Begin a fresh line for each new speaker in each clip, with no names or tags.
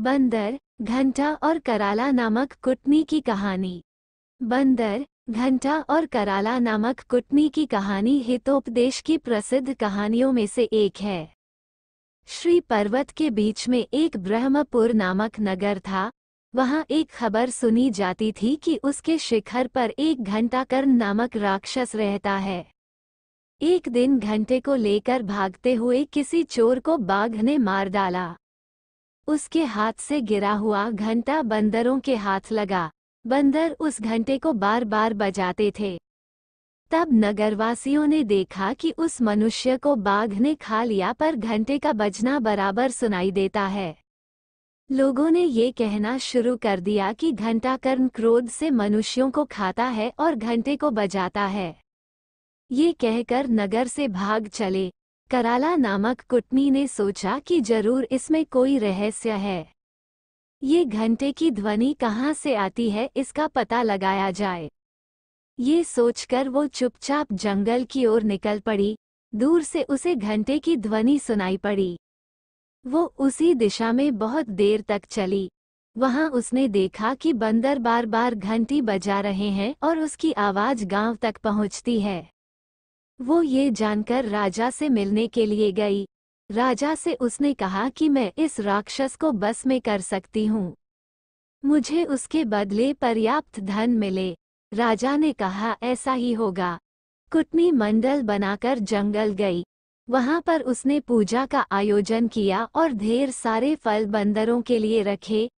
बंदर घंटा और कराला नामक कुटनी की कहानी बंदर घंटा और कराला नामक कुटनी की कहानी हितोपदेश की प्रसिद्ध कहानियों में से एक है श्री पर्वत के बीच में एक ब्रह्मपुर नामक नगर था वहाँ एक खबर सुनी जाती थी कि उसके शिखर पर एक घंटा कर्ण नामक राक्षस रहता है एक दिन घंटे को लेकर भागते हुए किसी चोर को बाघ ने मार डाला उसके हाथ से गिरा हुआ घंटा बंदरों के हाथ लगा बंदर उस घंटे को बार बार बजाते थे तब नगरवासियों ने देखा कि उस मनुष्य को बाघ ने खा लिया पर घंटे का बजना बराबर सुनाई देता है लोगों ने ये कहना शुरू कर दिया कि घंटा कर्म क्रोध से मनुष्यों को खाता है और घंटे को बजाता है ये कहकर नगर से भाग चले कराला नामक कुटनी ने सोचा कि जरूर इसमें कोई रहस्य है ये घंटे की ध्वनि कहाँ से आती है इसका पता लगाया जाए ये सोचकर वो चुपचाप जंगल की ओर निकल पड़ी दूर से उसे घंटे की ध्वनि सुनाई पड़ी वो उसी दिशा में बहुत देर तक चली वहां उसने देखा कि बंदर बार बार घंटी बजा रहे हैं और उसकी आवाज गांव तक पहुंचती है वो ये जानकर राजा से मिलने के लिए गई राजा से उसने कहा कि मैं इस राक्षस को बस में कर सकती हूँ मुझे उसके बदले पर्याप्त धन मिले राजा ने कहा ऐसा ही होगा कुटनी मंडल बनाकर जंगल गई वहाँ पर उसने पूजा का आयोजन किया और ढेर सारे फल बंदरों के लिए रखे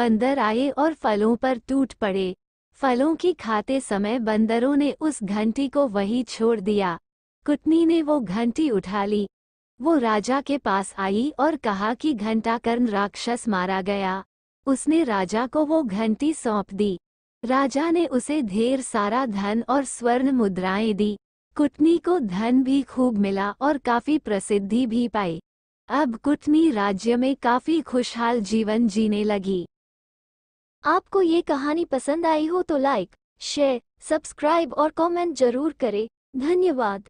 बंदर आए और फलों पर टूट पड़े फलों की खाते समय बंदरों ने उस घंटी को वही छोड़ दिया कुटनी ने वो घंटी उठा ली वो राजा के पास आई और कहा कि घंटाकर्ण राक्षस मारा गया उसने राजा को वो घंटी सौंप दी राजा ने उसे ढेर सारा धन और स्वर्ण मुद्राएं दी कुटनी को धन भी खूब मिला और काफी प्रसिद्धि भी पाई अब कुटनी राज्य में काफी खुशहाल जीवन जीने लगी आपको ये कहानी पसंद आई हो तो लाइक शेयर सब्सक्राइब और कमेंट जरूर करें धन्यवाद